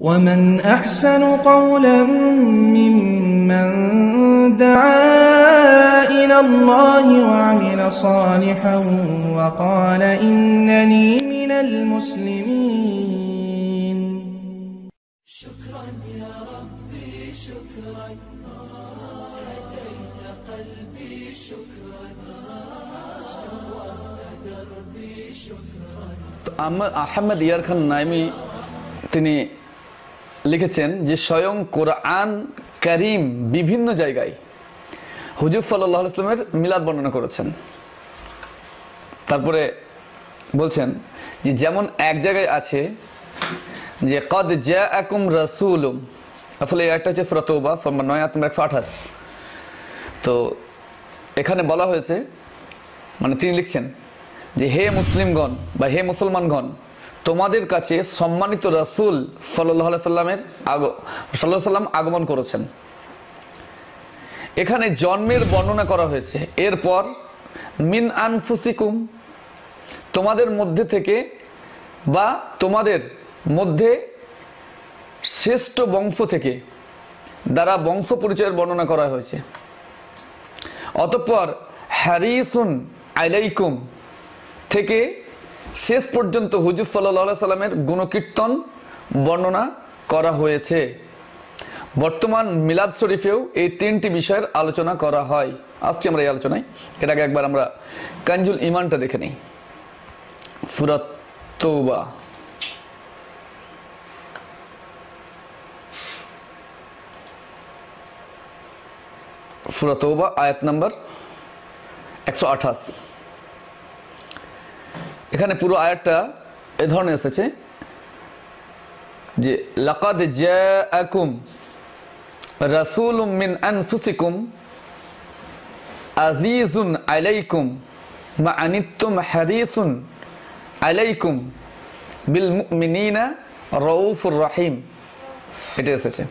ومن أحسن قولا ممن دعا إلى الله وعمل صالحا وقال إنني من المسلمين شكرا يا ربي شكرا هديت قلبي شكرا نورت دربي شكرا أحمد يركن نايمي تني লিখেছেন যে স্বয়ং কোরআন করিম বিভিন্ন জায়গায় হুজুর সাল্লাহ ইসলামের মিলাদ বর্ণনা করেছেন তারপরে বলছেন যে যেমন এক জায়গায় আছে যে কদ জ্যা একম রাসুলুম আসলে একটা হচ্ছে ফ্রতৌবা ফর্মার নয় আত্মার একশো আঠাশ তো এখানে বলা হয়েছে মানে তিনি লিখছেন যে হে মুসলিমগণ বা হে মুসলমানগণ তোমাদের কাছে সম্মানিত রাসুল সাল্লাহ সাল্লামের আগ সাল্লাহ সাল্লাম আগমন করেছেন এখানে জন্মের বর্ণনা করা হয়েছে এরপর মিন আনফুসিকুম তোমাদের মধ্যে থেকে বা তোমাদের মধ্যে শ্রেষ্ঠ বংশ থেকে দ্বারা বংশ পরিচয়ের বর্ণনা করা হয়েছে অতঃপর হ্যারিসুন আইলাইকুম থেকে শেষ পর্যন্ত হুজুর সাল্লা সাল্লামের গুণকীর্তন বর্ণনা করা হয়েছে বর্তমান মিলাদ শরীফেও এই তিনটি বিষয়ের আলোচনা করা হয় আসছি আমরা এই আলোচনায় এর আগে একবার আমরা কাঞ্জুল ইমানটা দেখে নিই ফুরাত্তবা ফুরাতৌবা আয়াত নাম্বার একশো আঠাশ এখানে পুরো আয়াতটা এ ধরনের এসেছে যে লাকাদ জাআকুম রাসূলুম মিন আনফুসিকুম আজিজুন আলাইকুম মা আনিতুম হারিসুন আলাইকুম বিল মুমিনিনা রউফুর রহিম এটা এসেছে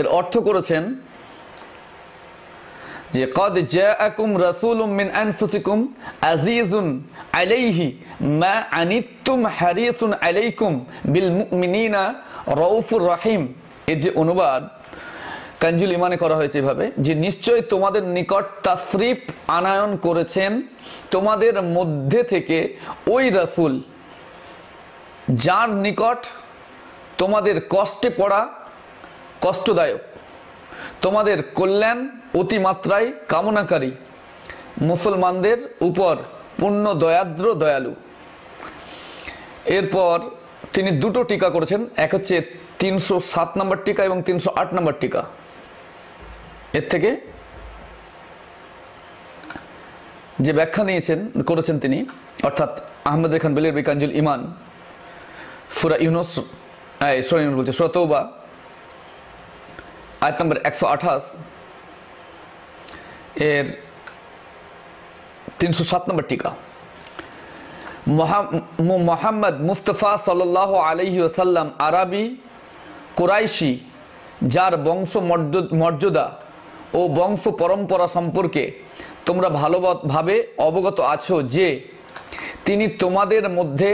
এর অর্থ করেছেন যে কদ জাআকুম রাসূলুম মিন আনফুসিকুম আজিজুন আলাইহি মা আনিতুম হারিসুন আলাইকুম বিল মুমিনিনা রাউফুর রহিম এর যে অনুবাদ কাঞ্জুল ইমানে করা হয়েছে এভাবে যে নিশ্চয় তোমাদের নিকট তাসরিফ আনায়ন করেছেন তোমাদের মধ্যে থেকে ওই রাসুল যার নিকট তোমাদের কষ্টে পড়া কষ্টদায়ক তোমাদের কল্যাণ অতিমাত্রায় কামনাকারী মুসলমানদের উপর পূর্ণ দয়াদ্র দয়ালু এরপর তিনি দুটো টিকা করেছেন এক হচ্ছে তিনশো সাত নম্বর টিকা এবং তিনশো আট নম্বর টিকা এর থেকে যে ব্যাখ্যা নিয়েছেন করেছেন তিনি অর্থাৎ আহমেদ খান বেলির বিকাঞ্জুল ইমান সুরা ইউনুস সুরা ইউনুস বলছে সুরা আয়াত নম্বর একশো আঠাশ এর তিনশো সাত নম্বর টিকা মোহাম্মদ মুস্তফা সাল আলহি ওসাল্লাম আরবি কোরাইশি যার বংশ মর্যাদা ও বংশ পরম্পরা সম্পর্কে তোমরা ভালোভাবে অবগত আছো যে তিনি তোমাদের মধ্যে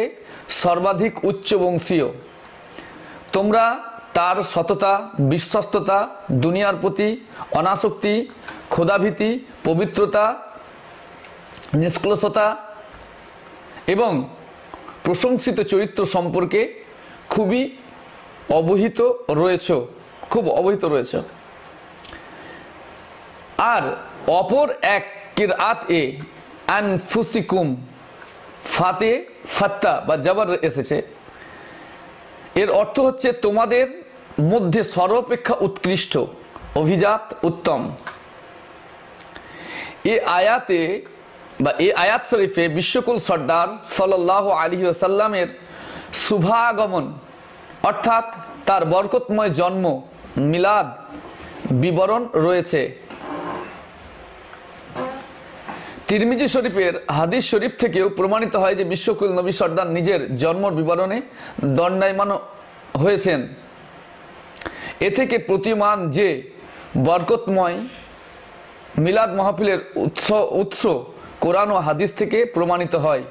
সর্বাধিক উচ্চ বংশীয় তোমরা তার সততা বিশ্বস্ততা দুনিয়ার প্রতি অনাসক্তি ক্ষোধাভীতি পবিত্রতা নিষ্কলসতা এবং প্রশংসিত চরিত্র সম্পর্কে খুবই অবহিত রয়েছ খুব অবহিত রয়েছ আর অপর এক আত এ ফুসিকুম ফাতে ফাত্তা বা জবর এসেছে এর অর্থ হচ্ছে তোমাদের মধ্যে সর্বাপেক্ষা উৎকৃষ্ট অভিজাত উত্তম এ আয়াতে বা এ আয়াত শরীফে বিশ্বকুল সর্দার সল্লাহ আলী আসাল্লামের শুভাগমন অর্থাৎ তার বরকতময় জন্ম মিলাদ বিবরণ রয়েছে তিরমিজি শরীফের হাদিস শরীফ থেকেও প্রমাণিত হয় যে বিশ্বকুল নবী সর্দার নিজের জন্ম বিবরণে দণ্ডায়মান হয়েছেন এ থেকে প্রতিমান যে বরকতময় মিলাদ মাহফিলের উৎস উৎস কোরআন ও হাদিস থেকে প্রমাণিত হয়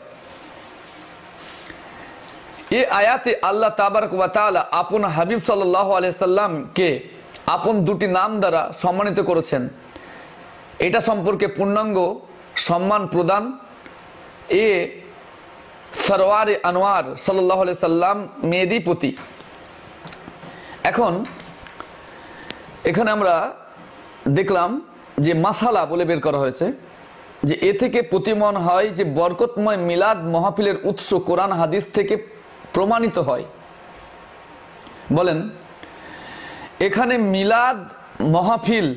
এ আয়াতে আল্লাহ তাবারক তাআলা আপন হাবিব সাল্লাহ আলিয়াল্লামকে আপন দুটি নাম দ্বারা সম্মানিত করেছেন এটা সম্পর্কে পূর্ণাঙ্গ সম্মান প্রদান এ সরওয়ার আনোয়ার সাল্লাহ সাল্লাম মেয়েরই এখন এখানে আমরা দেখলাম যে মাসালা বলে বের করা হয়েছে যে এ থেকে প্রতিমন হয় যে বরকতময় মিলাদ মহাফিলের উৎস কোরআন হাদিস থেকে প্রমাণিত হয় বলেন এখানে মিলাদ মহাফিল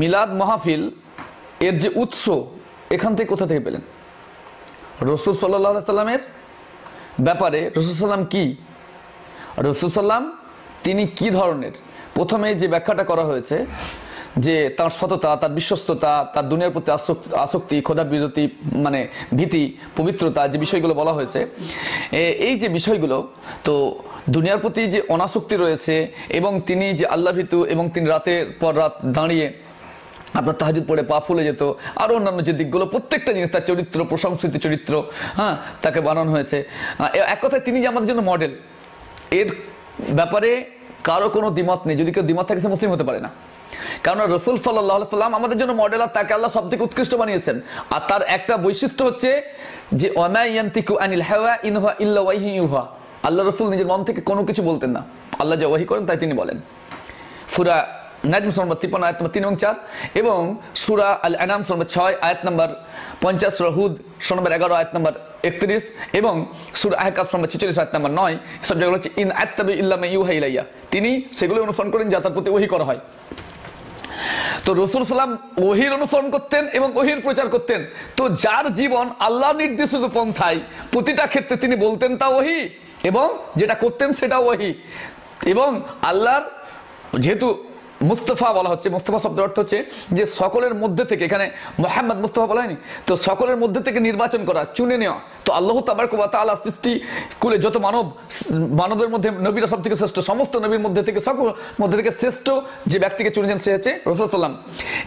মিলাদ মহাফিল এর যে উৎস এখান থেকে কোথা থেকে পেলেন রসুল সাল্লাহ সাল্লামের ব্যাপারে রসুল সাল্লাম কি রসুল সাল্লাম তিনি কি ধরনের প্রথমে যে ব্যাখ্যাটা করা হয়েছে যে তার সততা তার বিশ্বস্ততা তার দুনিয়ার প্রতি আসক্তি ক্ষোধা বিরতি মানে ভীতি পবিত্রতা যে বিষয়গুলো বলা হয়েছে এই যে বিষয়গুলো তো দুনিয়ার প্রতি যে অনাসক্তি রয়েছে এবং তিনি যে আল্লাহ ভীতু এবং তিনি রাতের পর রাত দাঁড়িয়ে আপনার তাহাজুদ পড়ে পা ফুলে যেত আরও অন্যান্য যে দিকগুলো প্রত্যেকটা জিনিস তার চরিত্র প্রশংসিত চরিত্র হ্যাঁ তাকে বানানো হয়েছে এক কথায় তিনি যে আমাদের জন্য মডেল এর ব্যাপারে কারো কোনো দিমত নেই যদি কেউ দিমত থাকে সে মুসলিম হতে পারে না কারণ রসুল সাল্লাহ সাল্লাম আমাদের জন্য মডেল আর তাকে আল্লাহ সবথেকে উৎকৃষ্ট বানিয়েছেন আর তার একটা বৈশিষ্ট্য হচ্ছে যে অনায়ন্তিকু আনিল হাওয়া ইনহা ইল্লা ওয়াহি ইউহা আল্লাহ রসুল নিজের মন থেকে কোনো কিছু বলতেন না আল্লাহ যা ওয়াহি করেন তাই তিনি বলেন ফুরা নাজম সর্ব তিপ্পান্ন আয়াত নম্বর তিন এবং চার এবং সুরা আল আনাম সর্ব ছয় আয়াত নম্বর পঞ্চাশ রহুদ সর এগারো আয়াত নম্বর একত্রিশ এবং সুর আহকাব নম্বর ছেচল্লিশ আয়াত নম্বর নয় সব জায়গাগুলো হচ্ছে ইন আত্তাবি ইল্লামে ইউহা ইলাইয়া তিনি সেগুলো অনুসরণ করেন যা তার প্রতি ওহি করা হয় তো রসুল সাল্লাম ওহির অনুসরণ করতেন এবং ওহির প্রচার করতেন তো যার জীবন আল্লাহ নির্দেশিত পন্থায় প্রতিটা ক্ষেত্রে তিনি বলতেন তা ওহি এবং যেটা করতেন সেটা ওহি এবং আল্লাহর যেহেতু মুস্তফা বলা হচ্ছে মুস্তফা শব্দের অর্থ হচ্ছে যে সকলের মধ্যে থেকে এখানে মোহাম্মদ মুস্তফা বলা হয়নি তো সকলের মধ্যে থেকে নির্বাচন করা চুনে নেওয়া তো আল্লাহ কুবা তালা সৃষ্টি কুলে যত মানব মানবের মধ্যে নবীরা সব থেকে শ্রেষ্ঠ সমস্ত নবীর মধ্যে থেকে সকল মধ্যে থেকে শ্রেষ্ঠ যে ব্যক্তিকে চুনেছেন সে হচ্ছে রসুলাম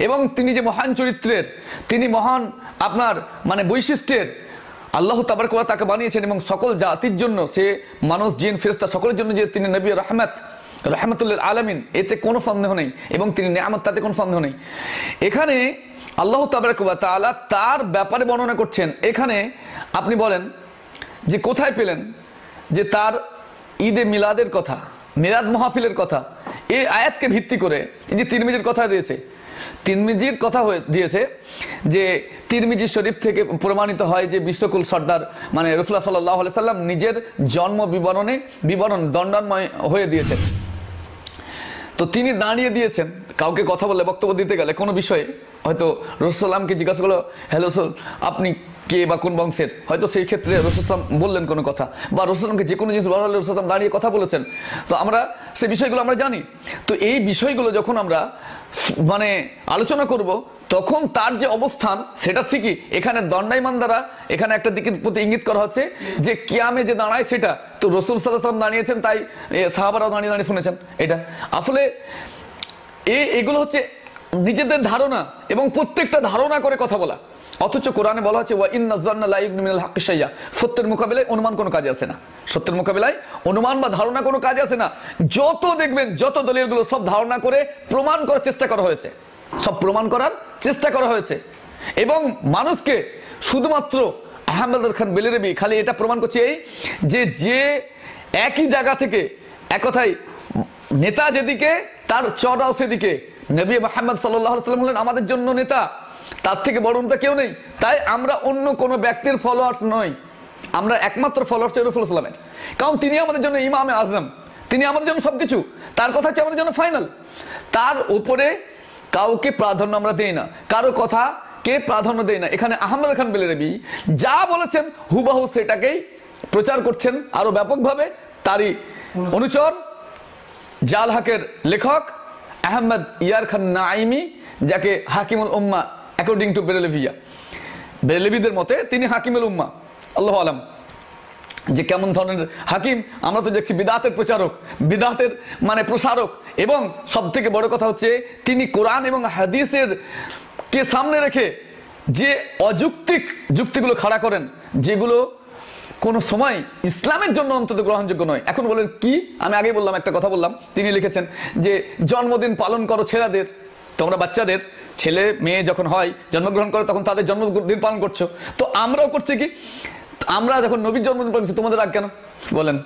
এবং তিনি যে মহান চরিত্রের তিনি মহান আপনার মানে বৈশিষ্ট্যের আল্লাহ তাবারকুবা তাকে বানিয়েছেন এবং সকল জাতির জন্য সে মানুষ জিন ফেরস্তা সকলের জন্য যে তিনি নবী রহমত রহমতুল্লাহ আলমিন এতে কোনো সন্দেহ নেই এবং তিনি নেয়ামত তাতে কোনো সন্দেহ নেই এখানে আল্লাহ তাবরাকুবা তালা তার ব্যাপারে বর্ণনা করছেন এখানে আপনি বলেন যে কোথায় পেলেন যে তার ঈদে মিলাদের কথা মিলাদ মাহফিলের কথা এই আয়াতকে ভিত্তি করে এই যে তিরমিজের কথা দিয়েছে তিরমিজির কথা হয়ে দিয়েছে যে তিরমিজি শরীফ থেকে প্রমাণিত হয় যে বিশ্বকুল সর্দার মানে রসুল্লাহ সাল্লাহ সাল্লাম নিজের জন্ম বিবরণে বিবরণ দণ্ডানময় হয়ে দিয়েছেন তো তিনি দাঁড়িয়ে দিয়েছেন কাউকে কথা বলে বক্তব্য দিতে গেলে কোনো বিষয়ে হয়তো রসুল্লামকে জিজ্ঞাসা করলো হ্যালো সর আপনি কে বা কোন বংশের হয়তো সেই ক্ষেত্রে রসুলাম বললেন কোনো কথা বা রসুলামকে যে কোনো জিনিস বলা হলে রসুলাম দাঁড়িয়ে কথা বলেছেন তো আমরা সে বিষয়গুলো আমরা জানি তো এই বিষয়গুলো যখন আমরা মানে আলোচনা করব তখন তার যে অবস্থান সেটা ঠিকই এখানে দণ্ডাইমান দ্বারা এখানে একটা দিকের প্রতি ইঙ্গিত করা হচ্ছে যে কেয়ামে যে দাঁড়ায় সেটা তো রসুল সাল্লাহ দাঁড়িয়েছেন তাই সাহাবারাও দাঁড়িয়ে দাঁড়িয়ে শুনেছেন এটা আসলে এই এগুলো হচ্ছে নিজেদের ধারণা এবং প্রত্যেকটা ধারণা করে কথা বলা অথচ কোরআনে বলা হচ্ছে ওয়া ইন্নাজান্নাল হাক্কি সাইয়া সত্যের মোকাবেলায় অনুমান কোনো কাজে আসে না সত্যের মোকাবেলায় অনুমান বা ধারণা কোনো কাজে আসে না যত দেখবেন যত দলিলগুলো সব ধারণা করে প্রমাণ করার চেষ্টা করা হয়েছে সব প্রমাণ করার চেষ্টা করা হয়েছে এবং মানুষকে শুধুমাত্র আহমেদ খান বেলেরেবি খালি এটা প্রমাণ করছে এই যে যে একই জায়গা থেকে এক কথায় নেতা যেদিকে তার চড়াও সেদিকে নবী মাহমদ সাল্লাহ সাল্লাম হলেন আমাদের জন্য নেতা তার থেকে বড় উন্মতা কেউ নেই তাই আমরা অন্য কোনো ব্যক্তির ফলোয়ার্স নই আমরা একমাত্র ফলোয়ার্স রফুল ইসলামের কারণ তিনি আমাদের জন্য ইমামে আজম তিনি আমাদের জন্য সব কিছু তার কথা হচ্ছে আমাদের জন্য ফাইনাল তার উপরে কাউকে প্রাধান্য আমরা দিই না কারো কথা কে প্রাধান্য দেয় না এখানে আহমেদ খান বেলেরবি যা বলেছেন হুবাহু সেটাকেই প্রচার করছেন আরো ব্যাপকভাবে তারই অনুচর জাল হকের লেখক আহমদ ইয়ার খান নাইমি যাকে হাকিমুল উম্মা অ্যাকর্ডিং টু বেরেলেভিয়া বেরেলেভিদের মতে তিনি হাকিমের উম্মা আল্লাহ আলাম যে কেমন ধরনের হাকিম আমরা তো দেখছি বিদাতের প্রচারক বিদাতের মানে প্রসারক এবং সব থেকে বড় কথা হচ্ছে তিনি কোরআন এবং হাদিসের কে সামনে রেখে যে অযৌক্তিক যুক্তিগুলো খাড়া করেন যেগুলো কোনো সময় ইসলামের জন্য অন্তত গ্রহণযোগ্য নয় এখন বলেন কি আমি আগে বললাম একটা কথা বললাম তিনি লিখেছেন যে জন্মদিন পালন করো ছেলেদের তোমরা বাচ্চাদের ছেলে মেয়ে যখন হয় জন্মগ্রহণ করে তখন তাদের জন্মদিন পালন করছো তো আমরাও করছি কি আমরা যখন নবীর জন্মদিন পালন করছি তোমাদের রাগ কেন বলেন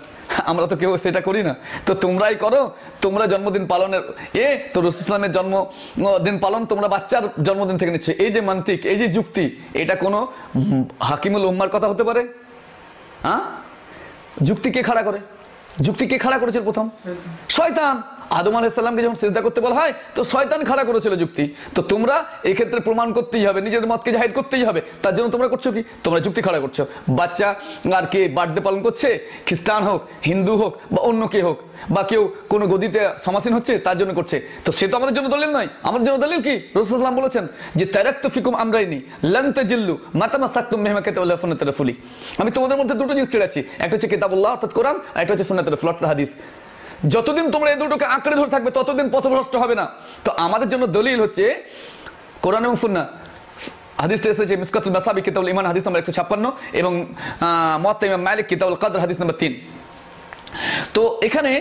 আমরা তো কেউ সেটা করি না তো তোমরাই করো তোমরা জন্মদিন পালনের এ তো রসুল ইসলামের জন্মদিন পালন তোমরা বাচ্চার জন্মদিন থেকে নিচ্ছে এই যে মান্তিক এই যে যুক্তি এটা কোনো হাকিমুল উম্মার কথা হতে পারে হ্যাঁ যুক্তি কে খাড়া করে যুক্তি কে খাড়া করেছিল প্রথম শয়তান আদম আলাইসাল্লামকে যখন চিন্তা করতে বলা হয় তো শয়তান খাড়া করেছিল যুক্তি তো তোমরা এক্ষেত্রে প্রমাণ করতেই হবে নিজেদের মতকে জাহির করতেই হবে তার জন্য তোমরা করছো কি তোমরা যুক্তি খাড়া করছো বাচ্চা আর কে বার্থডে পালন করছে খ্রিস্টান হোক হিন্দু হোক বা অন্য কে হোক বা কেউ কোনো গদিতে সমাসীন হচ্ছে তার জন্য করছে তো সে তো আমাদের জন্য দলিল নয় আমাদের জন্য দলিল কি রসুলাম বলেছেন যে তেরাক তো ফিকুম নি লন্ত জিল্লু মাতামা সাক্তুম মেহমাকে ফুলি আমি তোমাদের মধ্যে দুটো জিনিস ছেড়েছি একটা হচ্ছে কিতাবুল্লাহ অর্থাৎ কোরআন আর একটা হচ্ছে ফোনে তেরা ফুল অর্থাৎ হাদিস যতদিন তোমরা এই দুটোকে আঁকড়ে ধরে থাকবে ততদিন পথভ্রষ্ট হবে না তো আমাদের জন্য দলিল হচ্ছে কোরআন এবং সুন্না হাদিসটা এসেছে মিসকাতুল মাসাবি কিতাবুল ইমান হাদিস নম্বর একশো ছাপ্পান্ন এবং মহাত্মা ইমাম মালিক কিতাবুল কাদর হাদিস নম্বর তিন তো এখানে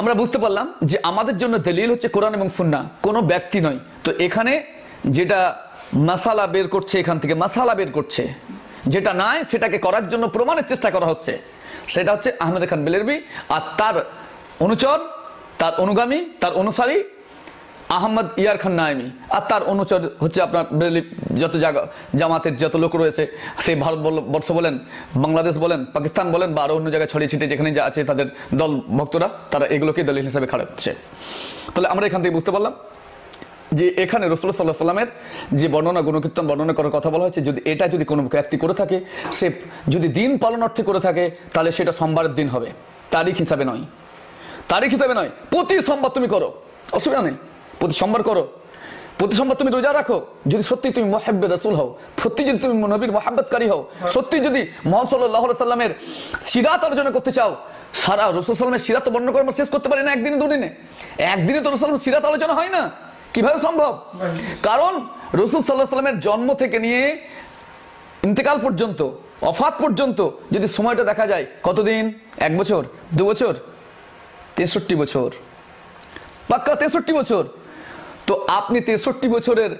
আমরা বুঝতে পারলাম যে আমাদের জন্য দলিল হচ্ছে কোরআন এবং সুন্না কোনো ব্যক্তি নয় তো এখানে যেটা মাসালা বের করছে এখান থেকে মাসালা বের করছে যেটা নাই সেটাকে করার জন্য প্রমাণের চেষ্টা করা হচ্ছে সেটা হচ্ছে আহমেদ খান বেলেরবি আর তার অনুচর তার অনুগামী তার অনুসারী আহমদ ইয়ার খান নায়মি আর তার অনুচর হচ্ছে আপনার যত জায়গা জামাতের যত লোক রয়েছে সেই বর্ষ বলেন বাংলাদেশ বলেন পাকিস্তান বলেন বা আরও অন্য জায়গায় ছড়িয়ে ছিটিয়ে যেখানে যা আছে তাদের দল ভক্তরা তারা এগুলোকে দলিল হিসাবে খারাপ করছে তাহলে আমরা এখান থেকে বুঝতে পারলাম যে এখানে রসুল সাল্লাহ সাল্লামের যে বর্ণনা গুণকীর্তন বর্ণনা করার কথা বলা হচ্ছে যদি এটা যদি কোনো ব্যক্তি করে থাকে সে যদি দিন পালন অর্থে করে থাকে তাহলে সেটা সোমবারের দিন হবে তারিখ হিসাবে নয় তারিখ হিসাবে নয় প্রতি সোমবার তুমি করো অসুবিধা নেই প্রতি সোমবার করো প্রতি সোমবার তুমি রোজা রাখো যদি সত্যি তুমি মহাব্বে রাসুল হও সত্যি যদি তুমি নবীর মহাব্বতকারী হও সত্যি যদি মোহাম্মদ সাল্লাহ সাল্লামের সিরাত আলোচনা করতে চাও সারা রসুল সাল্লামের সিরাত বর্ণ করে শেষ করতে পারি না একদিনে দুদিনে একদিনে তো রসুল সিরাত আলোচনা হয় না কিভাবে সম্ভব কারণ রসুল সাল্লাহ সাল্লামের জন্ম থেকে নিয়ে ইন্তেকাল পর্যন্ত অফাত পর্যন্ত যদি সময়টা দেখা যায় কতদিন এক বছর দু বছর তেষট্টি বছর পাক্কা তেষট্টি বছর তো আপনি তেষট্টি বছরের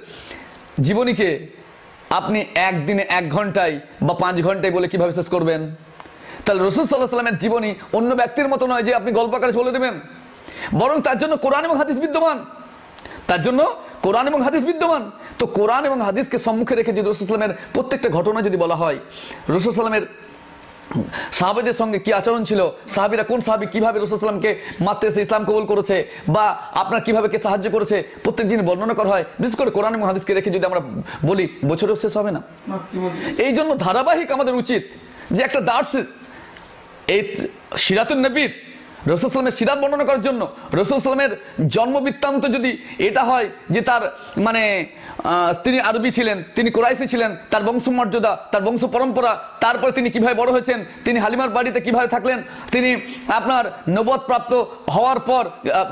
জীবনীকে আপনি একদিনে এক ঘন্টায় বা পাঁচ ঘন্টায় বলে কিভাবে শেষ করবেন তাহলে রসুল সাল্লাহ সাল্লামের জীবনী অন্য ব্যক্তির মতো নয় যে আপনি গল্প আকারে বলে দেবেন বরং তার জন্য কোরআন এবং হাদিস বিদ্যমান তার জন্য কোরআন এবং হাদিস বিদ্যমান তো কোরআন এবং হাদিসকে সম্মুখে রেখে যদি রসুল সাল্লামের প্রত্যেকটা ঘটনা যদি বলা হয় রসুল সাল্লামের সাহাবিদের সঙ্গে কি আচরণ ছিল সাহাবিরা কোন সাহাবি কিভাবে রসুলামকে মারতে এসে ইসলাম কবুল করেছে বা আপনার কিভাবে কে সাহায্য করেছে প্রত্যেক দিন বর্ণনা করা হয় বিশেষ করে কোরআন মহাদিসকে রেখে যদি আমরা বলি বছরেও শেষ হবে না এই জন্য ধারাবাহিক আমাদের উচিত যে একটা দার্স এই সিরাতুল নবীর রসুল সালামের সিরাত বর্ণনা করার জন্য রসুল সালামের জন্মবৃত্তান্ত যদি এটা হয় যে তার মানে তিনি আরবি ছিলেন তিনি কোরাইশি ছিলেন তার বংশমর্যাদা তার বংশ পরম্পরা তারপরে তিনি কিভাবে বড় হয়েছেন তিনি হালিমার বাড়িতে কিভাবে থাকলেন তিনি আপনার নবদ প্রাপ্ত হওয়ার পর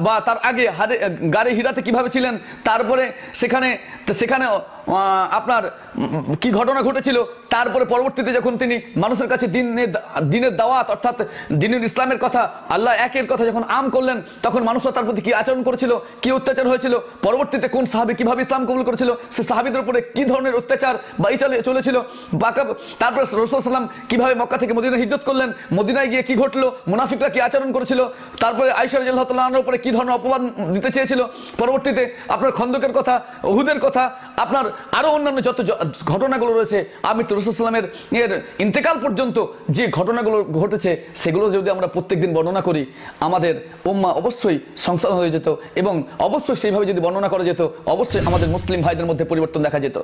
বা তার আগে হারে গাড়ি হীরাতে কিভাবে ছিলেন তারপরে সেখানে সেখানে আপনার কি ঘটনা ঘটেছিল তারপরে পরবর্তীতে যখন তিনি মানুষের কাছে দিনের দিনের দাওয়াত অর্থাৎ দিনের ইসলামের কথা আল্লাহ একের কথা যখন আম করলেন তখন মানুষরা তার প্রতি কী আচরণ করেছিল কি অত্যাচার হয়েছিল পরবর্তীতে কোন সাহাবি কীভাবে ইসলাম কবুল করেছিল সে সাহাবিদের উপরে কী ধরনের অত্যাচার বা চলে চলেছিল বাঁকা তারপরে রসুলাম কীভাবে মক্কা থেকে মদিনা হিজত করলেন মদিনায় গিয়ে কী ঘটলো মুনাফিকরা কী আচরণ করেছিল তারপরে আইসার উপরে কী ধরনের অপবাদ দিতে চেয়েছিল পরবর্তীতে আপনার খন্দকের কথা ওহুদের কথা আপনার আরো অন্যান্য যত ঘটনাগুলো রয়েছে আমি তরুসাল্লামের এর ইন্তেকাল পর্যন্ত যে ঘটনাগুলো ঘটেছে সেগুলো যদি আমরা প্রত্যেক দিন বর্ণনা করি আমাদের উম্মা অবশ্যই সংসার হয়ে যেত এবং অবশ্যই সেইভাবে যদি বর্ণনা করা যেত অবশ্যই আমাদের মুসলিম ভাইদের মধ্যে পরিবর্তন দেখা যেত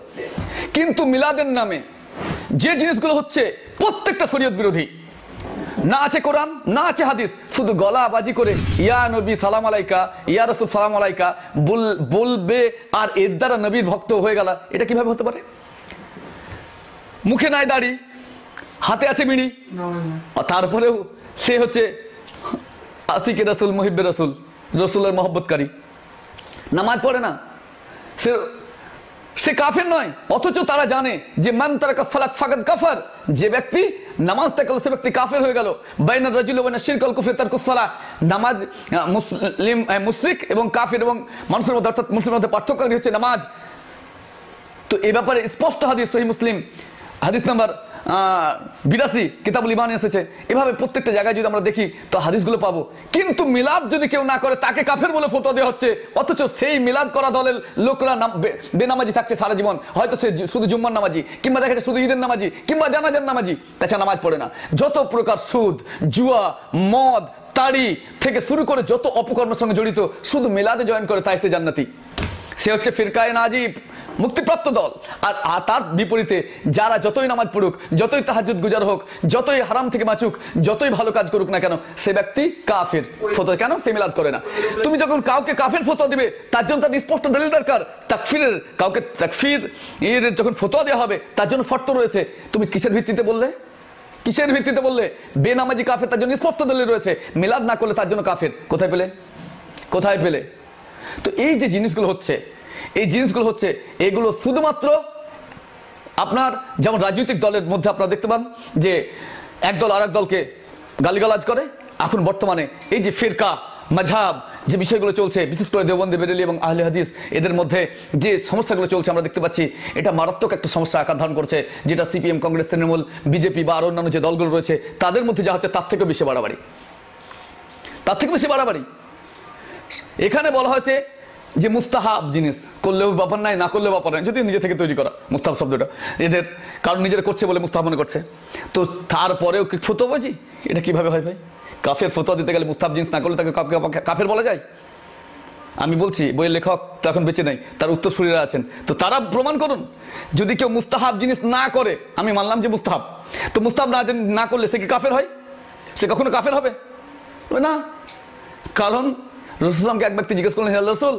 কিন্তু মিলাদের নামে যে জিনিসগুলো হচ্ছে প্রত্যেকটা শরীয়ত বিরোধী না আছে কোরআন না আছে হাদিস শুধু গলা বাজি করে ইয়া নবী সালাম আলাইকা ইয়া রসুল সালাম আলাইকা বল বলবে আর এর দ্বারা নবীর ভক্ত হয়ে গেল এটা কিভাবে হতে পারে মুখে নাই দাড়ি হাতে আছে মিনি তারপরেও সে হচ্ছে আসিকে রসুল মহিব্বে রসুল রসুলের মহব্বতকারী নামাজ পড়ে না সে সে কাফের নয় অথচ তারা জানে যে মান তারাকা সালাত ফাকাদ কাফার যে ব্যক্তি নামাজ তাকাল সে ব্যক্তি কাফের হয়ে গেল বাইনা রাজুল বাইনা শিরকল কুফরে তার কুসালা নামাজ মুসলিম মুশ্রিক এবং কাফের এবং মানুষের মধ্যে অর্থাৎ মুসলিমের মধ্যে পার্থক্য হচ্ছে নামাজ তো এ ব্যাপারে স্পষ্ট হাদিস সহি মুসলিম হাদিস নাম্বার বিরাশি কিতাবুল ইমান এসেছে এভাবে প্রত্যেকটা জায়গায় যদি আমরা দেখি তো হাদিসগুলো পাবো কিন্তু মিলাদ যদি কেউ না করে তাকে কাফের বলে ফতোয়া দেওয়া হচ্ছে অথচ সেই মিলাদ করা দলের লোকরা বেনামাজি থাকছে সারা জীবন হয়তো সে শুধু জুম্মার নামাজি কিংবা দেখা যাচ্ছে শুধু ঈদের নামাজি কিংবা জানাজার নামাজি তাছাড়া নামাজ পড়ে না যত প্রকার সুদ জুয়া মদ তাড়ি থেকে শুরু করে যত অপকর্মের সঙ্গে জড়িত শুধু মিলাদে জয়েন করে তাই সে জান্নাতি সে হচ্ছে ফিরকায় নাজিব মুক্তিপ্রাপ্ত দল আর তার বিপরীতে যারা যতই নামাজ পড়ুক যতই তাহাজুদ গুজার হোক যতই হারাম থেকে বাঁচুক যতই ভালো কাজ করুক না কেন সে ব্যক্তি কাফের ফতো কেন সে মিলাদ করে না তুমি যখন কাউকে কাফের ফতো দিবে তার জন্য তার স্পষ্ট দলিল দরকার তাকফিরের কাউকে তাকফির এর যখন ফতোয়া দেওয়া হবে তার জন্য ফর্ত রয়েছে তুমি কিসের ভিত্তিতে বললে কিসের ভিত্তিতে বললে বেনামাজি কাফের তার জন্য স্পষ্ট দলিল রয়েছে মিলাদ না করলে তার জন্য কাফের কোথায় পেলে কোথায় পেলে তো এই যে জিনিসগুলো হচ্ছে এই জিনিসগুলো হচ্ছে এগুলো শুধুমাত্র আপনার যেমন রাজনৈতিক দলের মধ্যে আপনারা দেখতে পান যে এক দল আর দলকে গালিগালাজ করে এখন বর্তমানে এই যে ফিরকা মাঝাব যে বিষয়গুলো চলছে বিশেষ করে দেওবন্দি বেরেলি এবং আহলে হাদিস এদের মধ্যে যে সমস্যাগুলো চলছে আমরা দেখতে পাচ্ছি এটা মারাত্মক একটা সমস্যা আকার ধারণ করছে যেটা সিপিএম কংগ্রেস তৃণমূল বিজেপি বা আরও অন্যান্য যে দলগুলো রয়েছে তাদের মধ্যে যা হচ্ছে তার থেকেও বেশি বাড়াবাড়ি তার থেকে বেশি বাড়াবাড়ি এখানে বলা হয়েছে যে মুস্তাহাব জিনিস করলেও ব্যাপার নাই না করলেও ব্যাপার নাই যদি নিজে থেকে তৈরি করা মুস্তাহাব শব্দটা এদের কারণ নিজেরা করছে বলে মুস্তাহাব মনে করছে তো তারপরেও কি ফতোবাজি এটা কিভাবে হয় ভাই কাফের ফুতো দিতে গেলে মুস্তাহাব জিনিস না করলে তাকে কাফের বলা যায় আমি বলছি বইয়ের লেখক তো এখন বেঁচে নেই তার উত্তরসূরিরা আছেন তো তারা প্রমাণ করুন যদি কেউ মুস্তাহাব জিনিস না করে আমি মানলাম যে মুস্তাহাব তো মুস্তাহাব না না করলে সে কি কাফের হয় সে কখনো কাফের হবে না কারণ রসুলামকে এক ব্যক্তি জিজ্ঞেস করলেন হে রসুল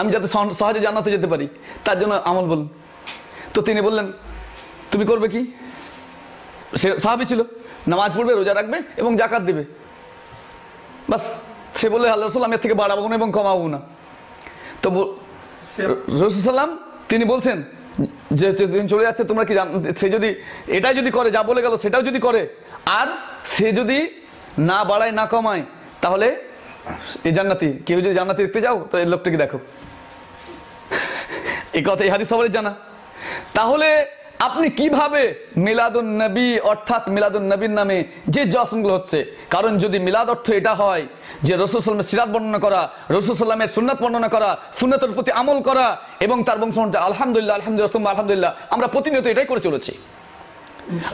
আমি যাতে সহজে জানাতে যেতে পারি তার জন্য আমল বলুন তো তিনি বললেন তুমি করবে কি সে সাহাবি ছিল নামাজ পড়বে রোজা রাখবে এবং জাকাত দিবে বাস সে বললে আল্লাহ রসুল আমি এর থেকে বাড়াবো না এবং কমাবো না তো রসুলসাল্লাম তিনি বলছেন যে চলে যাচ্ছে তোমরা কি জান সে যদি এটাই যদি করে যা বলে গেল সেটাও যদি করে আর সে যদি না বাড়ায় না কমায় তাহলে এই জান্নাতি কেউ যদি জান্নাতি দেখতে যাও তো এই লোকটাকে দেখো এ কথা ইহাদি সবারই জানা তাহলে আপনি কিভাবে মিলাদুন নবী অর্থাৎ মিলাদুন নবীর নামে যে জশনগুলো হচ্ছে কারণ যদি মিলাদ অর্থ এটা হয় যে রসুসলামের সিরাত বর্ণনা করা রসুলসাল্লামের সুন্নাত বর্ণনা করা সুন্নাতের প্রতি আমল করা এবং তার বংশ আলহামদুলিল্লাহ আলহামদুলিল্লাহ আলহামদুলিল্লাহ আমরা প্রতিনিয়ত এটাই করে চলেছি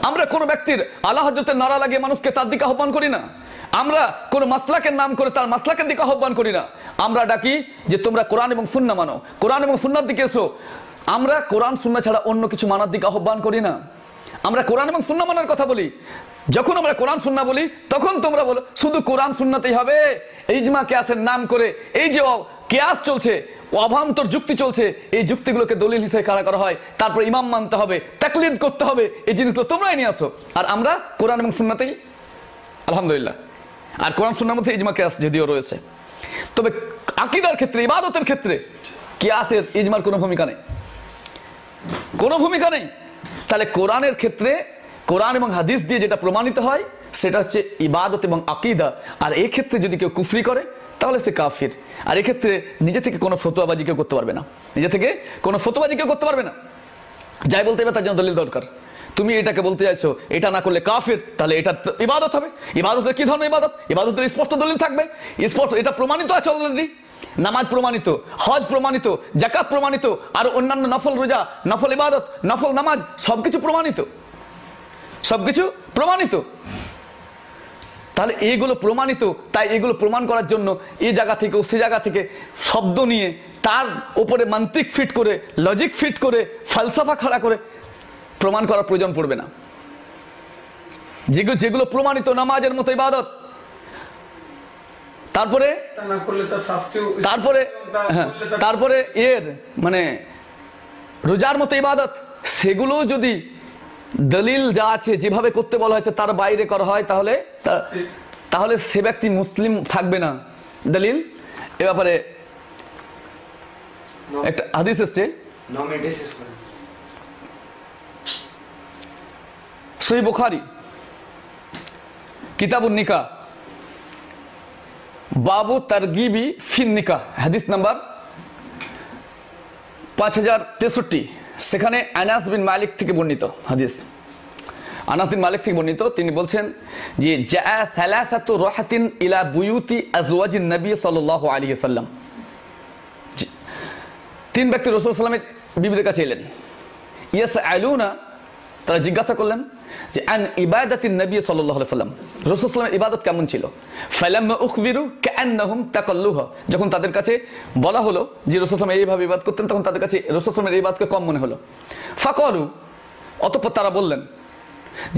আমরা কোনো ব্যক্তির আল্লাহ হজরতের নাড়া লাগিয়ে মানুষকে তার দিকে আহ্বান করি না আমরা কোনো মাসলাকের নাম করে তার মাসলাকের দিকে আহ্বান করি না আমরা ডাকি যে তোমরা কোরআন এবং সুন্না মানো কোরআন এবং সুন্নার দিকে এসো আমরা কোরআন সুন্না ছাড়া অন্য কিছু মানার দিকে আহ্বান করি না আমরা কোরআন এবং সুন্না মানার কথা বলি যখন আমরা কোরআন সুন্না বলি তখন তোমরা বলো শুধু কোরআন সুন্নাতেই হবে ইজমা কেয়াসের নাম করে এই যে কেয়াস চলছে অভান্তর যুক্তি চলছে এই যুক্তিগুলোকে দলিল হিসেবে কারা করা হয় তারপর ইমাম মানতে হবে তাকলিদ করতে হবে এই জিনিসগুলো তোমরাই নিয়ে আসো আর আমরা কোরআন এবং সুন্নাতেই আলহামদুলিল্লাহ আর কোরআন সুন্নার মধ্যে ইজমা কেয়াস যদিও রয়েছে তবে আকিদার ক্ষেত্রে ইবাদতের ক্ষেত্রে কেয়াসের ইজমার কোনো ভূমিকা নেই কোনো ভূমিকা নেই তাহলে কোরআনের ক্ষেত্রে কোরআন এবং হাদিস দিয়ে যেটা প্রমাণিত হয় সেটা হচ্ছে ইবাদত এবং আকিদা আর এই ক্ষেত্রে যদি কেউ কুফরি করে তাহলে সে কাফির আর এক্ষেত্রে নিজে থেকে কোনো ফতোয়াবাজি কেউ করতে পারবে না নিজে থেকে কোনো ফতোয়াবাজি কেউ করতে পারবে না যাই বলতে হবে তার জন্য দলিল দরকার তুমি এটাকে বলতে চাইছো এটা না করলে কাফের তাহলে এটা ইবাদত হবে ইবাদতের কি ধরনের ইবাদত ইবাদতের স্পষ্ট দলিল থাকবে স্পষ্ট এটা প্রমাণিত আছে অলরেডি নামাজ প্রমাণিত হজ প্রমাণিত জাকাত প্রমাণিত আর অন্যান্য নফল রোজা নফল ইবাদত নফল নামাজ সবকিছু প্রমাণিত সবকিছু প্রমাণিত তাহলে এইগুলো প্রমাণিত তাই এগুলো প্রমাণ করার জন্য এই জায়গা থেকে সে জায়গা থেকে শব্দ নিয়ে তার ওপরে মান্তিক ফিট করে লজিক ফিট করে ফালসাফা খাড়া করে প্রমাণ করার প্রয়োজন পড়বে না যেগুলো যেগুলো প্রমাণিত নামাজের মতো ইবাদত তারপরে তারপরে হ্যাঁ, তারপরে এর মানে রোজার মতো ইবাদত সেগুলো যদি দলিল যা আছে যেভাবে করতে বলা হয়েছে তার বাইরে করা হয় তাহলে তাহলে সে ব্যক্তি মুসলিম থাকবে না দলিল এ ব্যাপারে একটা হাদিস এসছে সই বুখারি কিতাবুল নিকা বাবু তারগিবি ফিন নিকা হাদিস নাম্বার পাঁচ হাজার তেষট্টি সেখানে আনাস বিন মালিক থেকে বর্ণিত হাদিস আনাস বিন মালিক থেকে বর্ণিত তিনি বলছেন যে জা থালাসাতু রাহাতিন ইলা বুয়ুতি আজওয়াজিন নবী সাল্লাল্লাহু আলাইহি সাল্লাম তিন ব্যক্তি রসুল সাল্লামের বিবিদের কাছে এলেন ইয়াস আলুনা তারা জিজ্ঞাসা করলেন যে আন ইবাদাতিন নবী সাল্লাহ সাল্লাম রসুলামের ইবাদত কেমন ছিল ফাইলাম উখবিরু ক্যান্নাহুম তাকল্লুহ যখন তাদের কাছে বলা হলো যে রসুলাম এইভাবে ইবাদ করতেন তখন তাদের কাছে রসুলামের ইবাদকে কম মনে হলো ফাকরু অতপর তারা বললেন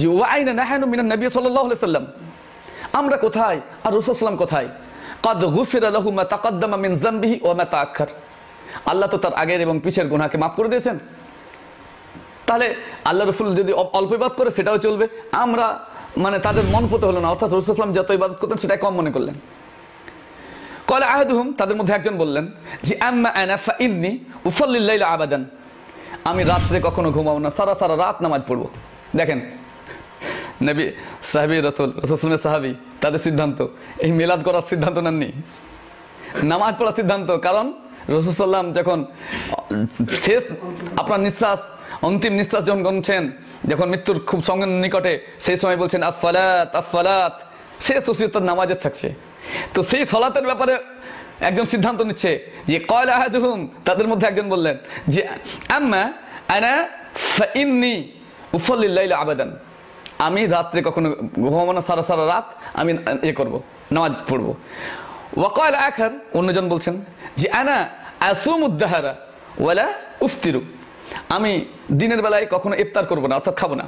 যে ওয়াইনা নাহানু মিনান নবী সাল্লাহ সাল্লাম আমরা কোথায় আর রসুলাম কোথায় কদ গুফির আলহু মা তাকদ্দামা মিন জাম্বিহি ও মা তাক্ষার আল্লাহ তো তার আগের এবং পিছের গুনাহকে মাফ করে দিয়েছেন তাহলে আল্লাহ রসুল যদি অল্প ইবাদ করে সেটাও চলবে আমরা মানে তাদের মন পোতে হলো না অর্থাৎ ইসলাম যত ইবাদত করতেন সেটাই কম মনে করলেন কলে হুম তাদের মধ্যে একজন বললেন যে আম্মা আনাফা ইদনি উফল্লিল্লাইল আবাদান আমি রাত্রে কখনো ঘুমাবো না সারা সারা রাত নামাজ পড়বো দেখেন নবী সাহাবি রসুল রসুলের সাহাবি তাদের সিদ্ধান্ত এই মেলাদ করার সিদ্ধান্ত নেননি নামাজ পড়ার সিদ্ধান্ত কারণ সাল্লাম যখন শেষ আপনার নিঃশ্বাস অন্তিম নিঃশ্বাস যখন গণছেন যখন মৃত্যুর খুব সঙ্গে নিকটে সেই সময় বলছেন আফালাত আফালাত সে সুসি তার নামাজের থাকছে তো সেই সলাতের ব্যাপারে একজন সিদ্ধান্ত নিচ্ছে যে কয়লা হুম তাদের মধ্যে একজন বললেন যে আম্মা আনা ফাইন্নি উফল্লিল্লাইল আবেদন আমি রাত্রে কখনো ঘুমাবো সারা সারা রাত আমি এ করব নামাজ পড়বো ওয়াকয়াল আখার অন্যজন বলছেন যে আনা আসুম উদ্দাহারা ওয়ালা উফতিরু আমি দিনের বেলায় কখনো ইফতার করব না অর্থাৎ খাবো না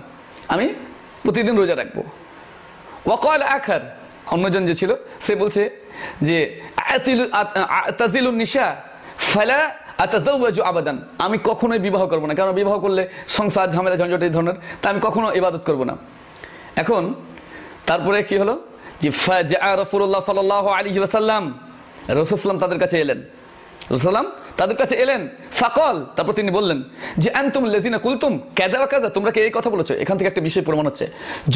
আমি প্রতিদিন রোজা রাখবো ওয়াকল আখার অন্যজন যে ছিল সে বলছে যে নিশা ফালা আতাজু আবাদান আমি কখনোই বিবাহ করব না কারণ বিবাহ করলে সংসার ঝামেলা ঝঞ্ঝট এই ধরনের তা আমি কখনো ইবাদত করব না এখন তারপরে কি হলো যে রফুল্লাহ সাল আলী ওয়াসাল্লাম রসুলাম তাদের কাছে এলেন রসুলাম তাদের কাছে এলেন ফাকল তারপর তিনি বললেন যে আনতুম লেজিনা কুলতুম ক্যাদা কাজা তোমরা কে এই কথা বলেছো এখান থেকে একটা বিষয় প্রমাণ হচ্ছে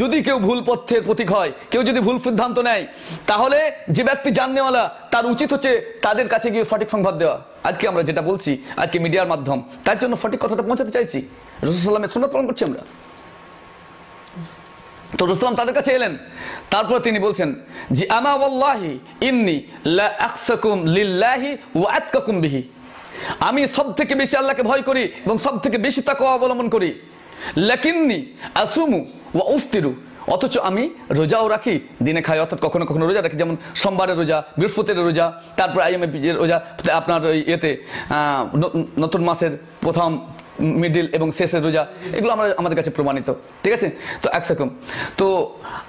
যদি কেউ ভুল পথের প্রতীক হয় কেউ যদি ভুল সিদ্ধান্ত নেয় তাহলে যে ব্যক্তি জাননেওয়ালা তার উচিত হচ্ছে তাদের কাছে গিয়ে সঠিক সংবাদ দেওয়া আজকে আমরা যেটা বলছি আজকে মিডিয়ার মাধ্যম তার জন্য সঠিক কথাটা পৌঁছাতে চাইছি রসুলামের সুন্দর পালন করছি আমরা তো রুসলাম তাদের কাছে এলেন তারপর তিনি বলছেন যে আমা ওয়াল্লাহি ইন্নি লা আকসাকুম লিল্লাহি ওয়া আতকাকুম বিহি আমি সব থেকে বেশি আল্লাহকে ভয় করি এবং সব থেকে বেশি তাকে অবলম্বন করি লেকিননি আসুমু ও উফতিরু অথচ আমি রোজাও রাখি দিনে খাই অর্থাৎ কখনো কখনো রোজা রাখি যেমন সোমবারের রোজা বৃহস্পতির রোজা তারপর আইএমএফ রোজা আপনার ওই এতে নতুন মাসের প্রথম মিডিল এবং শেষের রোজা এগুলো আমরা আমাদের কাছে প্রমাণিত ঠিক আছে তো একসেকম তো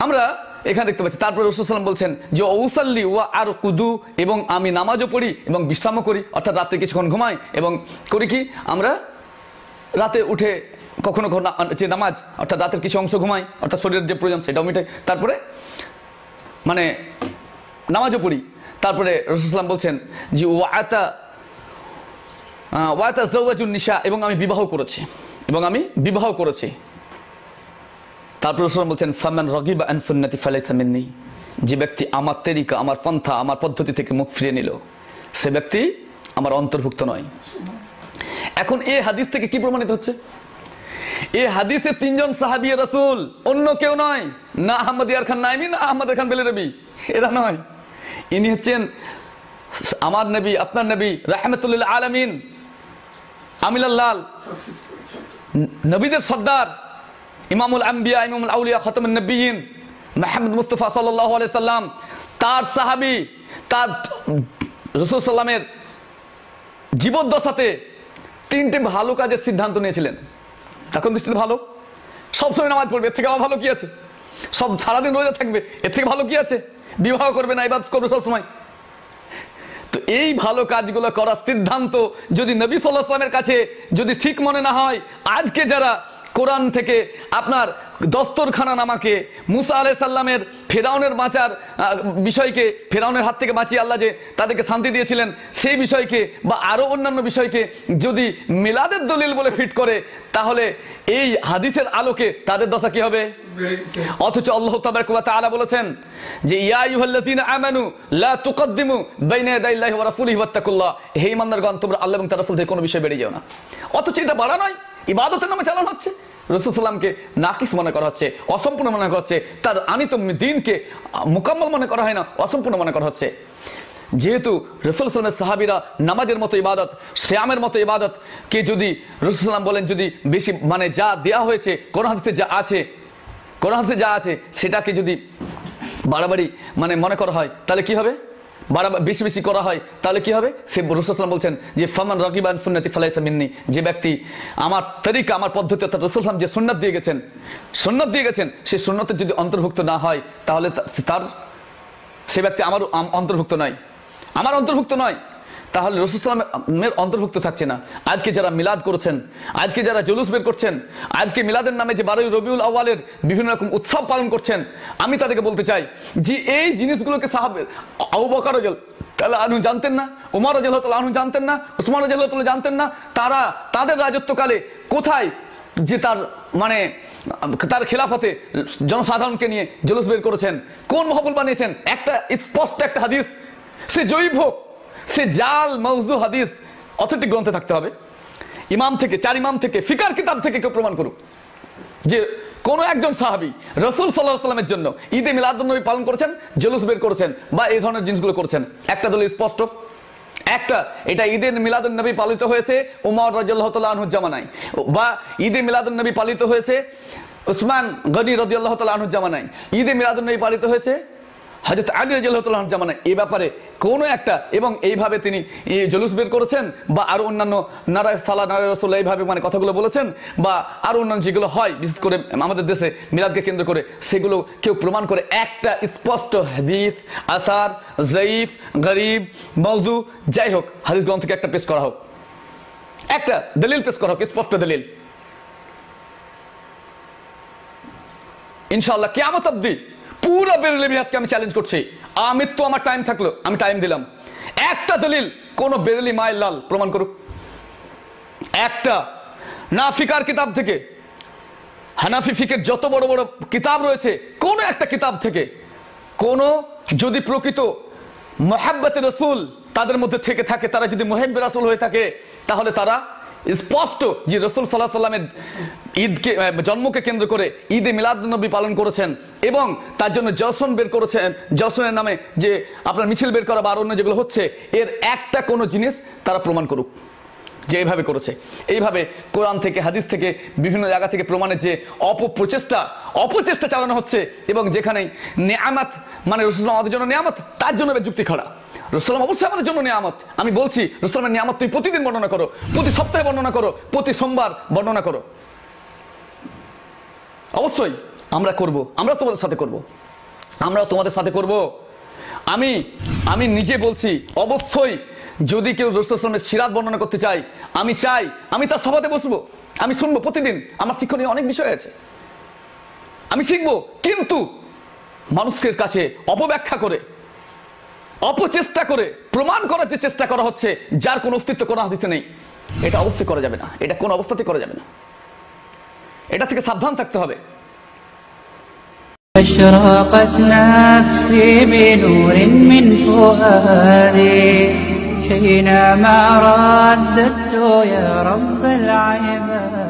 আমরা এখানে দেখতে পাচ্ছি তারপরে রসুলাম বলছেন যে ওসাল্লি ওয়া আর কুদু এবং আমি নামাজও পড়ি এবং বিশ্রামও করি অর্থাৎ রাতে কিছুক্ষণ ঘুমাই এবং করি কি আমরা রাতে উঠে কখনো কখনো যে নামাজ অর্থাৎ রাতের কিছু অংশ ঘুমাই অর্থাৎ শরীরের যে প্রয়োজন সেটাও মিটাই তারপরে মানে নামাজও পড়ি তারপরে রসুলাম বলছেন যে ওয়াতা ওয়াতা জৌবাজুন নিশা এবং আমি বিবাহ করেছি এবং আমি বিবাহ করেছি তারপর রসুল বলছেন ফামান রগিব আন সুন্নতি ফালাইসা মিন্নি যে ব্যক্তি আমার তেরিকা আমার পন্থা আমার পদ্ধতি থেকে মুখ ফিরিয়ে নিল সে ব্যক্তি আমার অন্তর্ভুক্ত নয় এখন এ হাদিস থেকে কি প্রমাণিত হচ্ছে এ হাদিসে তিনজন সাহাবিয়া রাসুল অন্য কেউ নয় না আহমদ ইয়ার খান নাইমি না আহমদ খান বেলে রবি এরা নয় ইনি হচ্ছেন আমার নবী আপনার নবী রাহমতুল্লাহ আলমিন আমিলাল নবীদের সর্দার ইমামুল আম্বিয়া ইমামুল আউলিয়া খতমুল নবীন মাহমুদ মুস্তফা সাল্লাহ সাল্লাম তার সাহাবি তার রসুল সাল্লামের জীবদ্দশাতে তিনটে ভালো কাজের সিদ্ধান্ত নিয়েছিলেন এখন দৃষ্টিতে ভালো সবসময় নামাজ পড়বে এর থেকে আমার ভালো কি আছে সব সারাদিন রোজা থাকবে এর থেকে ভালো কি আছে বিবাহ করবে না এবার করবে সবসময় তো এই ভালো কাজগুলো করার সিদ্ধান্ত যদি নবী সাল্লাহ সাল্লামের কাছে যদি ঠিক মনে না হয় আজকে যারা কোরআন থেকে আপনার দস্তরখানা নামাকে মুসা আলাই সাল্লামের ফেরাউনের বাঁচার বিষয়কে ফেরাউনের হাত থেকে বাঁচিয়ে আল্লাহ যে তাদেরকে শান্তি দিয়েছিলেন সেই বিষয়কে বা আরও অন্যান্য বিষয়কে যদি মিলাদের দলিল বলে ফিট করে তাহলে এই হাদিসের আলোকে তাদের দশা কি হবে অথচ আল্লাহ আলা বলেছেন যে ইয়া ইউহাল্লাযিনা আমানু লা তুকদ্দিমু বাইনা ইয়াদাইল্লাহি ওয়া রাসূলিহি ওয়াত্তাকুল্লাহ হে ঈমানদারগণ তোমরা আল্লাহ এবং তার রাসূল থেকে কোনো বিষয় বেরিয়ে যাও না অথচ এটা বাড়া নয় ইবাদতের নামে চালানো হচ্ছে রসুলামকে নাকিস মনে করা হচ্ছে অসম্পূর্ণ মনে করা হচ্ছে তার আনিত দিনকে মোকাম্মল মনে করা হয় না অসম্পূর্ণ মনে করা হচ্ছে যেহেতু রসুল সালামের সাহাবিরা নামাজের মতো ইবাদত শ্যামের মতো ইবাদত কে যদি রসুল বলেন যদি বেশি মানে যা দেয়া হয়েছে কোন হাদিসে যা আছে কোন হাদিসে যা আছে সেটাকে যদি বাড়াবাড়ি মানে মনে করা হয় তাহলে কি হবে বাড়া বেশি বেশি করা হয় তাহলে কি হবে সে রসুলাম বলছেন যে ফমান রকিবান সুন্নতি ফালাইসা মিন্নি যে ব্যক্তি আমার তরিকা আমার পদ্ধতি অর্থাৎ রসুলাম যে সুন্নাত দিয়ে গেছেন সুন্নাত দিয়ে গেছেন সে সুন্নতের যদি অন্তর্ভুক্ত না হয় তাহলে তার সে ব্যক্তি আমারও অন্তর্ভুক্ত নয় আমার অন্তর্ভুক্ত নয় তাহলে রসুলামের অন্তর্ভুক্ত থাকছে না আজকে যারা মিলাদ করছেন আজকে যারা জুলুস বের করছেন আজকে মিলাদের নামে যে বারোই রবিউল আওয়ালের বিভিন্ন রকম উৎসব পালন করছেন আমি তাদেরকে বলতে চাই যে এই জিনিসগুলোকে সাহাবের আউবকার তাহলে আনু জানতেন না উমার রাজাল্লাহ আনু জানতেন না উসমান রাজাল্লাহ জানতেন না তারা তাদের রাজত্বকালে কোথায় যে তার মানে তার খেলাফতে জনসাধারণকে নিয়ে জলুস বের করেছেন কোন মহবুল বানিয়েছেন একটা স্পষ্ট একটা হাদিস সে জৈব হোক সে জাল মৌজু হাদিস অথেন্টিক গ্রন্থে থাকতে হবে ইমাম থেকে চার ইমাম থেকে ফিকার কিতাব থেকে কেউ প্রমাণ করুক যে কোন একজন সাহাবি রসুল সাল্লাহ সাল্লামের জন্য ঈদে মিলাদুন্নবী পালন করেছেন জেলুস বের করেছেন বা এই ধরনের জিনিসগুলো করছেন একটা দলে স্পষ্ট একটা এটা ঈদে মিলাদুন্নবী নবী পালিত হয়েছে উমর রাজু জামানায় বা ঈদে মিলাদুন্নবী নবী পালিত হয়েছে উসমান গনি রদিয়াল্লাহ তালা জামানাই ঈদে মিলাদুল নবী পালিত হয়েছে হজরত আলী রাজিয়াল্লাহ জামানা এ ব্যাপারে কোনো একটা এবং এইভাবে তিনি জলুস বের করেছেন বা আরো অন্যান্য নারায় সালা নারায় রসোল্লা এইভাবে মানে কথাগুলো বলেছেন বা আরো অন্যান্য যেগুলো হয় বিশেষ করে আমাদের দেশে মিলাদকে কেন্দ্র করে সেগুলো কেউ প্রমাণ করে একটা স্পষ্ট হাদিস আসার জঈফ গরিব মৌদু যাই হোক হাদিস গ্রন্থকে একটা পেশ করা হোক একটা দলিল পেশ করা হোক স্পষ্ট দলিল ইনশাল্লাহ কেমত অব্দি পুরো হাতকে আমি চ্যালেঞ্জ করছি আমি তো আমার টাইম থাকলো আমি টাইম দিলাম একটা দলিল কোনো বেরলি মায়ের লাল প্রমাণ করুক একটা নাফিকার কিতাব থেকে হানাফি ফিকের যত বড় বড় কিতাব রয়েছে কোনো একটা কিতাব থেকে কোনো যদি প্রকৃত মহাব্বাতে রসুল তাদের মধ্যে থেকে থাকে তারা যদি মোহেব্বে রাসুল হয়ে থাকে তাহলে তারা স্পষ্ট যে রসুল সাল্লাহ সাল্লামের ঈদকে জন্মকে কেন্দ্র করে ঈদে নবী পালন করেছেন এবং তার জন্য জসন বের করেছেন জসনের নামে যে আপনার মিছিল বের করা বা অন্য যেগুলো হচ্ছে এর একটা কোনো জিনিস তারা প্রমাণ করুক যে এইভাবে করেছে এইভাবে কোরআন থেকে হাদিস থেকে বিভিন্ন জায়গা থেকে প্রমাণের যে অপপ্রচেষ্টা অপচেষ্টা চালানো হচ্ছে এবং যেখানে নেয়ামাত মানে রসুল আমাদের জন্য নেয়ামাত তার জন্য যুক্তি খাড়া রসলাম অবশ্যই আমাদের জন্য নিয়ামত আমি বলছি রসলামের নিয়ামত তুমি প্রতিদিন বর্ণনা করো প্রতি সপ্তাহে বর্ণনা করো প্রতি সোমবার বর্ণনা করো অবশ্যই আমরা করব আমরা তোমাদের সাথে করব আমরাও তোমাদের সাথে করব আমি আমি নিজে বলছি অবশ্যই যদি কেউ রসুলের সিরাত বর্ণনা করতে চাই আমি চাই আমি তার সভাতে বসবো আমি শুনবো প্রতিদিন আমার শিক্ষণীয় অনেক বিষয় আছে আমি শিখবো কিন্তু মানুষের কাছে অপব্যাখ্যা করে অপচেষ্টা করে প্রমাণ করার যে চেষ্টা করা হচ্ছে যার কোনো অস্তিত্ব কোনো হাদিসে নেই এটা অবশ্যই করা যাবে না এটা কোন অবস্থাতে করা যাবে না এটা থেকে সাবধান থাকতে হবে حينما رددت يا رب العباد